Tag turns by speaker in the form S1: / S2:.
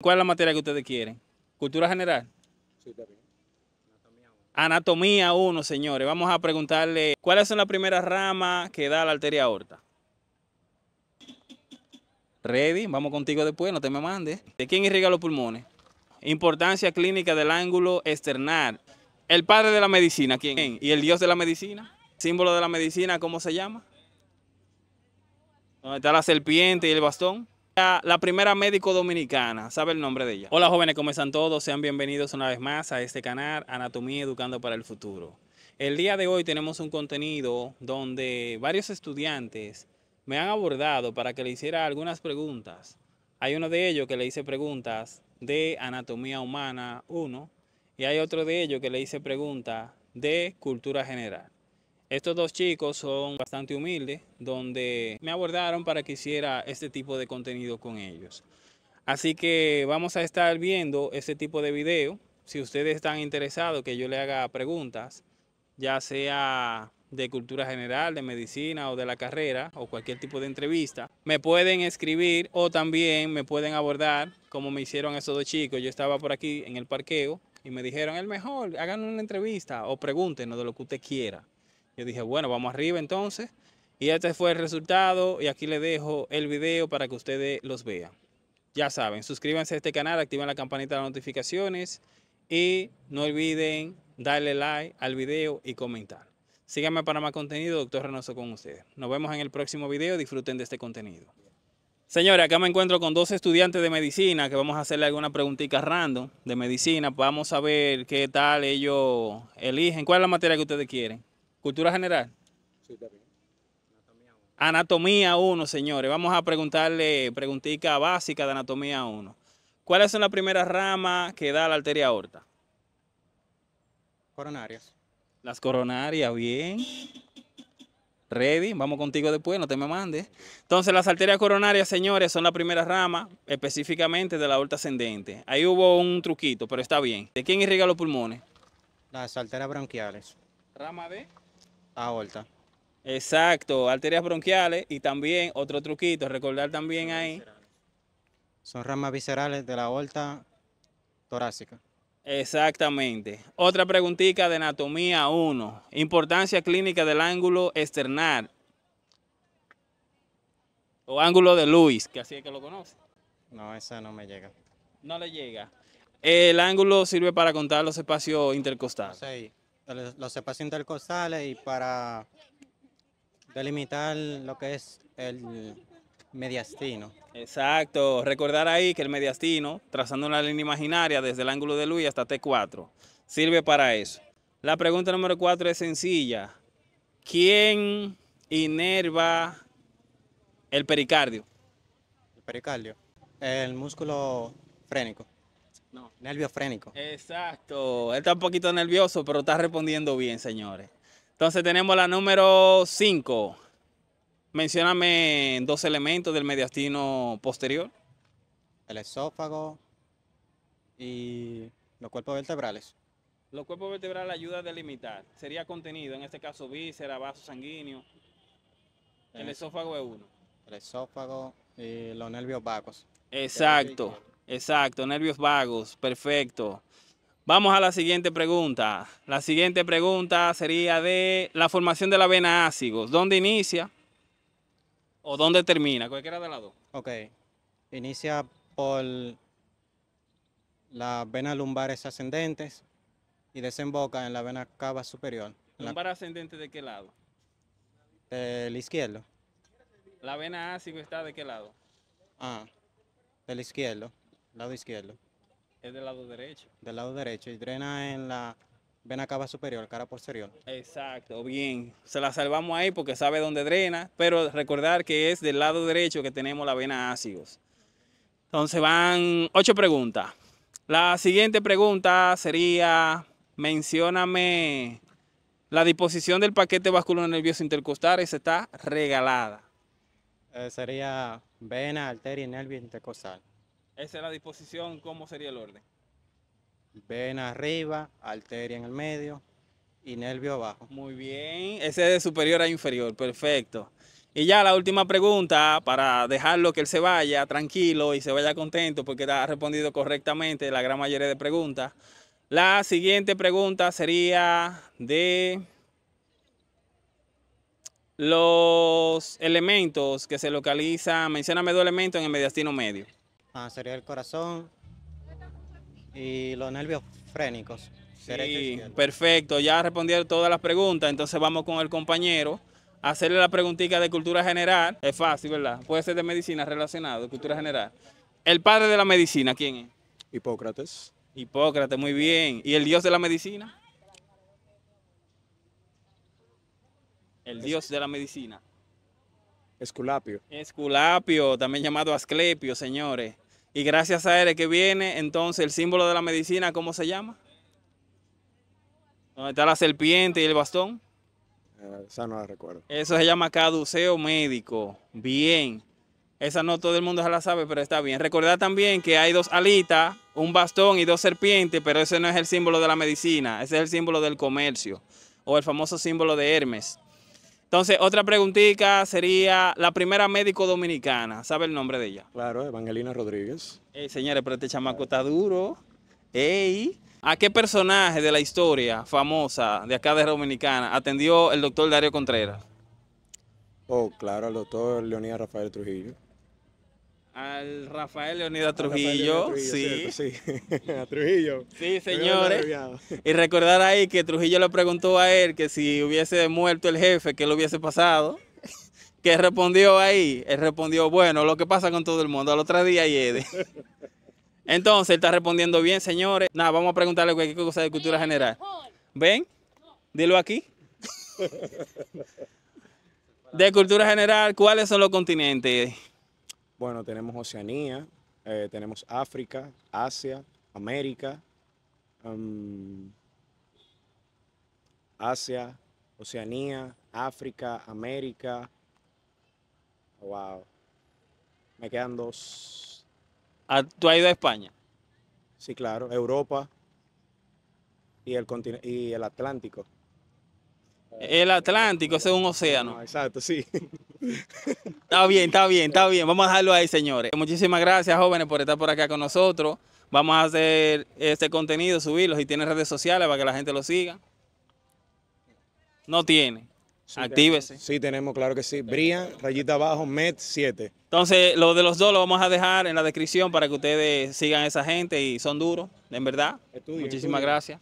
S1: ¿Cuál es la materia que ustedes quieren? ¿Cultura general? Sí, también. Anatomía 1, señores. Vamos a preguntarle cuáles son las primeras ramas que da la arteria aorta. Ready, vamos contigo después, no te me mandes. ¿De quién irriga los pulmones? Importancia clínica del ángulo external. El padre de la medicina, ¿quién? ¿Y el dios de la medicina? Símbolo de la medicina, ¿cómo se llama? ¿Dónde está la serpiente y el bastón? la primera médico dominicana, ¿sabe el nombre de ella? Hola jóvenes, ¿cómo están todos? Sean bienvenidos una vez más a este canal Anatomía Educando para el Futuro. El día de hoy tenemos un contenido donde varios estudiantes me han abordado para que le hiciera algunas preguntas. Hay uno de ellos que le hice preguntas de Anatomía Humana 1 y hay otro de ellos que le hice preguntas de Cultura General. Estos dos chicos son bastante humildes, donde me abordaron para que hiciera este tipo de contenido con ellos. Así que vamos a estar viendo este tipo de video. Si ustedes están interesados que yo le haga preguntas, ya sea de cultura general, de medicina o de la carrera o cualquier tipo de entrevista, me pueden escribir o también me pueden abordar como me hicieron esos dos chicos. Yo estaba por aquí en el parqueo y me dijeron, el mejor, hagan una entrevista o pregúntenos de lo que usted quiera. Yo dije, bueno, vamos arriba entonces. Y este fue el resultado y aquí les dejo el video para que ustedes los vean. Ya saben, suscríbanse a este canal, activen la campanita de notificaciones y no olviden darle like al video y comentar. Síganme para más contenido, doctor Renoso con ustedes. Nos vemos en el próximo video, disfruten de este contenido. Señores, acá me encuentro con dos estudiantes de medicina que vamos a hacerle alguna preguntita random de medicina. Vamos a ver qué tal ellos eligen. ¿Cuál es la materia que ustedes quieren? Cultura general. Sí, también. Anatomía 1, señores. Vamos a preguntarle preguntita básica de anatomía 1. ¿Cuáles son las primeras ramas que da la arteria aorta? Coronarias. Las coronarias, bien. Ready, vamos contigo después, no te me mandes. Entonces, las arterias coronarias, señores, son la primera rama, específicamente de la aorta ascendente. Ahí hubo un truquito, pero está bien. ¿De quién irriga los pulmones? Las arterias bronquiales. ¿Rama de? aorta. Exacto, arterias bronquiales y también otro truquito, recordar también ahí.
S2: Son ramas viscerales de la aorta torácica.
S1: Exactamente. Otra preguntita de anatomía 1. Importancia clínica del ángulo external o ángulo de Luis, que así es que lo conoce. No, esa no me llega. No le llega. El ángulo sirve para contar los espacios intercostales. Sí
S2: los espacios intercostales y para delimitar lo que es el mediastino.
S1: Exacto, recordar ahí que el mediastino, trazando una línea imaginaria desde el ángulo de Luis hasta T4, sirve para eso. La pregunta número 4 es sencilla. ¿Quién inerva el pericardio? El pericardio, el músculo frénico. No. Nervio frénico. Exacto. Él está un poquito nervioso, pero está respondiendo bien, señores. Entonces tenemos la número 5. Mencioname dos elementos del mediastino posterior.
S2: El esófago y los cuerpos vertebrales.
S1: Los cuerpos vertebrales ayudan a delimitar. Sería contenido, en este caso víscera, vaso sanguíneo. El, esófago es
S2: uno. El esófago y los nervios vagos. Exacto. Exacto,
S1: nervios vagos, perfecto. Vamos a la siguiente pregunta. La siguiente pregunta sería de la formación de la vena ácigos. ¿Dónde inicia
S2: o dónde termina?
S1: Cualquiera de las dos.
S2: Ok. Inicia por las venas lumbares ascendentes y desemboca en la vena cava superior.
S1: ¿Lumbar ascendente de qué lado?
S2: Del izquierdo.
S1: ¿La vena ácido está de qué lado?
S2: Ah, del izquierdo. Lado izquierdo.
S1: Es del lado derecho.
S2: Del lado derecho. Y drena en la vena cava superior, cara posterior.
S1: Exacto, bien. Se la salvamos
S2: ahí porque sabe dónde drena, pero recordar
S1: que es del lado derecho que tenemos la vena ácidos. Entonces van ocho preguntas. La siguiente pregunta sería, mencioname la disposición del paquete vascular nervioso intercostal, esa está regalada.
S2: Eh, sería vena, arteria y nervio intercostal.
S1: Esa es la disposición, ¿cómo sería el orden?
S2: Vena arriba, arteria en el medio
S1: y nervio abajo. Muy bien, ese es de superior a inferior, perfecto. Y ya la última pregunta para dejarlo que él se vaya tranquilo y se vaya contento porque ha respondido correctamente la gran mayoría de preguntas. La siguiente pregunta sería de los elementos que se localizan. Mencioname dos elementos en el mediastino medio.
S2: Ah, sería el corazón y los nervios frénicos.
S1: perfecto. Ya respondieron todas las preguntas. Entonces vamos con el compañero. a Hacerle la preguntita de cultura general. Es fácil, ¿verdad? Puede ser de medicina relacionado, cultura general. El padre de la medicina, ¿quién es? Hipócrates. Hipócrates, muy bien. ¿Y el dios de la medicina? El dios de la medicina. Esculapio. Esculapio, también llamado Asclepio, señores. Y gracias a él que viene entonces el símbolo de la medicina, ¿cómo se llama? ¿Dónde está la serpiente y el bastón.
S2: Eh, esa no la recuerdo.
S1: Eso se llama caduceo médico. Bien. Esa no todo el mundo ya la sabe, pero está bien. Recordad también que hay dos alitas, un bastón y dos serpientes, pero ese no es el símbolo de la medicina, ese es el símbolo del comercio o el famoso símbolo de Hermes. Entonces, otra preguntita sería la primera médico dominicana. ¿Sabe el nombre de ella? Claro, Evangelina Rodríguez. Ey, eh, señores, pero este chamaco está duro. Ey. ¿A qué personaje de la historia famosa de acá de Dominicana atendió el doctor Dario Contreras?
S2: Oh, claro, el doctor Leonía Rafael Trujillo
S1: al Rafael Leonida Trujillo, sí. sí.
S2: Trujillo. Sí, señores.
S1: Y recordar ahí que Trujillo le preguntó a él que si hubiese muerto el jefe, ¿qué lo hubiese pasado? que respondió ahí? Él respondió, bueno, lo que pasa con todo el mundo, al otro día y Entonces, está respondiendo bien, señores. Nada, vamos a preguntarle cualquier cosa de cultura general. ¿Ven? Dilo aquí. De cultura general, ¿cuáles son los continentes? Bueno, tenemos Oceanía, eh, tenemos África,
S2: Asia, América, mm, Asia, Oceanía, África, América.
S1: Wow. Me quedan dos. Ah, ¿Tú has ido a España? Sí, claro. Europa y y el Atlántico. El Atlántico, ese es un océano. Ah, exacto, sí. Está bien, está bien, está bien. Vamos a dejarlo ahí, señores. Muchísimas gracias, jóvenes, por estar por acá con nosotros. Vamos a hacer este contenido, subirlo. Si tiene redes sociales para que la gente lo siga. No tiene. Actívese.
S2: sí, tenemos, claro que sí. Brian, rayita abajo,
S1: MET 7. Entonces, lo de los dos lo vamos a dejar en la descripción para que ustedes sigan a esa gente y son duros, en verdad. Muchísimas gracias.